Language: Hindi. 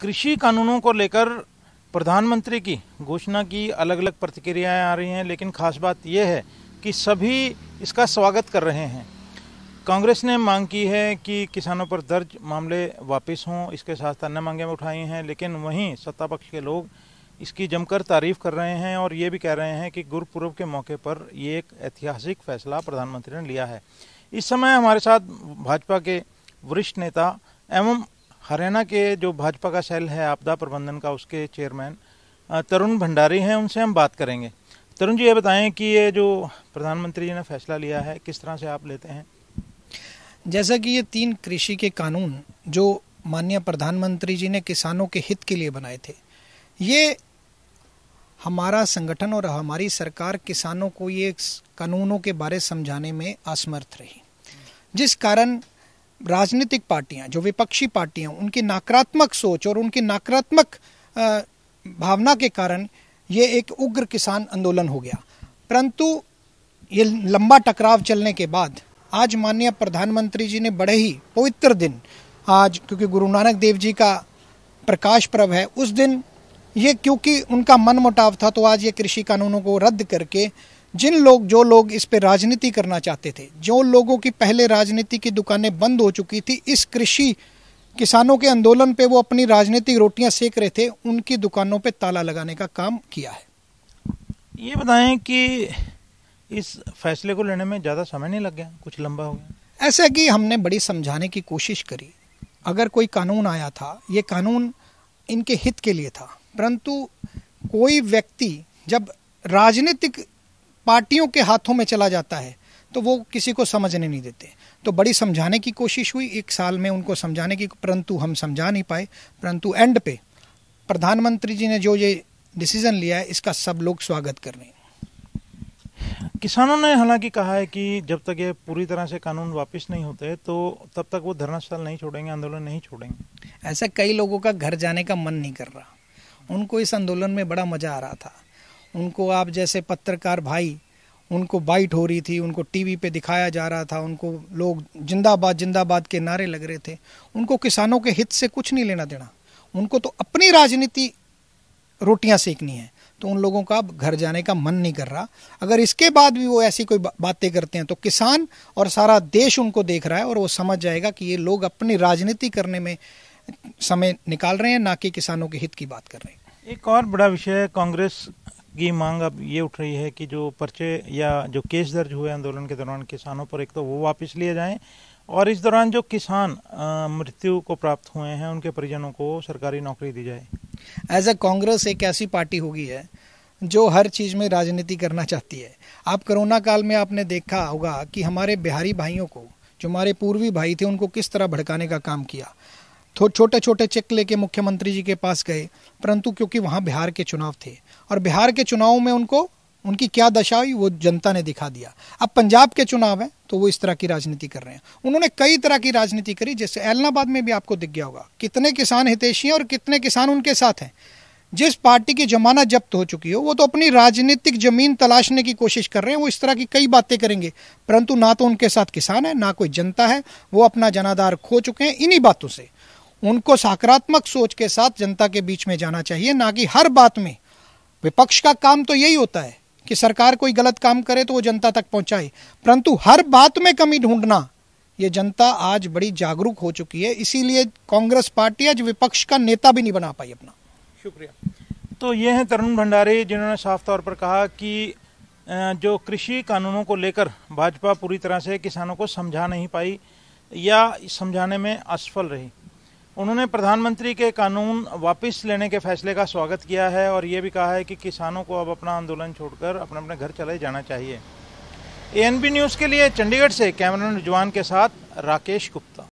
कृषि कानूनों को लेकर प्रधानमंत्री की घोषणा की अलग अलग प्रतिक्रियाएं आ रही हैं लेकिन खास बात यह है कि सभी इसका स्वागत कर रहे हैं कांग्रेस ने मांग की है कि किसानों पर दर्ज मामले वापस हों इसके साथ अन्य मांगें उठाई हैं लेकिन वहीं सत्ता पक्ष के लोग इसकी जमकर तारीफ कर रहे हैं और ये भी कह रहे हैं कि गुरुपुरब के मौके पर ये एक ऐतिहासिक फैसला प्रधानमंत्री ने लिया है इस समय हमारे साथ भाजपा के वरिष्ठ नेता एवं हरियाणा के जो भाजपा का सेल है आपदा प्रबंधन का उसके चेयरमैन तरुण भंडारी हैं उनसे हम बात करेंगे तरुण जी ये बताएं कि ये जो प्रधानमंत्री जी ने फैसला लिया है किस तरह से आप लेते हैं जैसा कि ये तीन कृषि के कानून जो माननीय प्रधानमंत्री जी ने किसानों के हित के लिए बनाए थे ये हमारा संगठन और हमारी सरकार किसानों को ये कानूनों के बारे समझाने में असमर्थ रही जिस कारण राजनीतिक पार्टियां जो विपक्षी पार्टियां उनकी नकारात्मक सोच और उनकी नकारात्मक भावना के कारण ये एक उग्र किसान आंदोलन हो गया परंतु ये लंबा टकराव चलने के बाद आज माननीय प्रधानमंत्री जी ने बड़े ही पवित्र दिन आज क्योंकि गुरु नानक देव जी का प्रकाश पर्व है उस दिन ये क्योंकि उनका मन मुटाव था तो आज ये कृषि कानूनों को रद्द करके जिन लोग जो लोग इस पर राजनीति करना चाहते थे जो लोगों की पहले राजनीति की दुकानें बंद हो चुकी थी इस कृषि किसानों के आंदोलन पे वो अपनी राजनीतिक रोटियां सेक रहे थे उनकी दुकानों पे ताला लगाने का काम किया है ये बताएं कि इस फैसले को लेने में ज़्यादा समय नहीं लग गया कुछ लंबा हो गया ऐसा कि हमने बड़ी समझाने की कोशिश करी अगर कोई कानून आया था ये कानून इनके हित के लिए था परंतु कोई व्यक्ति जब राजनीतिक पार्टियों के हाथों में चला जाता है तो वो किसी को समझने नहीं देते तो बड़ी समझाने की कोशिश हुई एक साल में उनको समझाने की परंतु हम समझा नहीं पाए परंतु एंड पे प्रधानमंत्री जी ने जो ये डिसीजन लिया है इसका सब लोग स्वागत कर रहे हैं किसानों ने हालांकि कहा है कि जब तक ये पूरी तरह से कानून वापस नहीं होते तो तब तक वो धरना स्थल नहीं छोड़ेंगे आंदोलन नहीं छोड़ेंगे ऐसा कई लोगों का घर जाने का मन नहीं कर रहा उनको इस आंदोलन में बड़ा मजा आ रहा था उनको आप जैसे पत्रकार भाई उनको बाइट हो रही थी उनको टीवी पे दिखाया जा रहा था उनको लोग जिंदाबाद जिंदाबाद के नारे लग रहे थे उनको किसानों के हित से कुछ नहीं लेना देना उनको तो अपनी राजनीति रोटियां सेकनी है तो उन लोगों का घर जाने का मन नहीं कर रहा अगर इसके बाद भी वो ऐसी कोई बातें करते हैं तो किसान और सारा देश उनको देख रहा है और वो समझ जाएगा कि ये लोग अपनी राजनीति करने में समय निकाल रहे हैं ना कि किसानों के हित की बात कर रहे हैं एक और बड़ा विषय कांग्रेस की मांग अब ये उठ रही है कि जो पर्चे या जो केस दर्ज हुए आंदोलन के दौरान किसानों पर एक तो वो वापस लिए जाएं और इस दौरान जो किसान मृत्यु को प्राप्त हुए हैं उनके परिजनों को सरकारी नौकरी दी जाए एज अ कांग्रेस एक ऐसी पार्टी होगी है जो हर चीज़ में राजनीति करना चाहती है आप कोरोना काल में आपने देखा होगा कि हमारे बिहारी भाइयों को जो हमारे पूर्वी भाई थे उनको किस तरह भड़काने का काम किया छोटे छोटे चेक लेके मुख्यमंत्री जी के पास गए परंतु क्योंकि वहाँ बिहार के चुनाव थे और बिहार के चुनाव में उनको उनकी क्या दशा हुई वो जनता ने दिखा दिया अब पंजाब के चुनाव हैं तो वो इस तरह की राजनीति कर रहे हैं उन्होंने कई तरह की राजनीति करी जैसे एलनाबाद में भी आपको दिख गया होगा कितने किसान हितेशी हैं और कितने किसान उनके साथ हैं जिस पार्टी की जमानत जब्त हो चुकी हो वो तो अपनी राजनीतिक जमीन तलाशने की कोशिश कर रहे हैं वो इस तरह की कई बातें करेंगे परंतु ना तो उनके साथ किसान है ना कोई जनता है वो अपना जनाधार खो चुके हैं इन्हीं बातों से उनको सकारात्मक सोच के साथ जनता के बीच में जाना चाहिए ना कि हर बात में विपक्ष का काम तो यही होता है कि सरकार कोई गलत काम करे तो वो जनता तक पहुंचाए परंतु हर बात में कमी ढूंढना ये जनता आज बड़ी जागरूक हो चुकी है इसीलिए कांग्रेस पार्टी आज विपक्ष का नेता भी नहीं बना पाई अपना शुक्रिया तो ये हैं तरुण भंडारी जिन्होंने साफ तौर पर कहा कि जो कृषि कानूनों को लेकर भाजपा पूरी तरह से किसानों को समझा नहीं पाई या समझाने में असफल रही उन्होंने प्रधानमंत्री के कानून वापस लेने के फैसले का स्वागत किया है और ये भी कहा है कि किसानों को अब अपना आंदोलन छोड़कर अपने अपने घर चले जाना चाहिए एएनबी न्यूज़ के लिए चंडीगढ़ से कैमरन रिजवान के साथ राकेश गुप्ता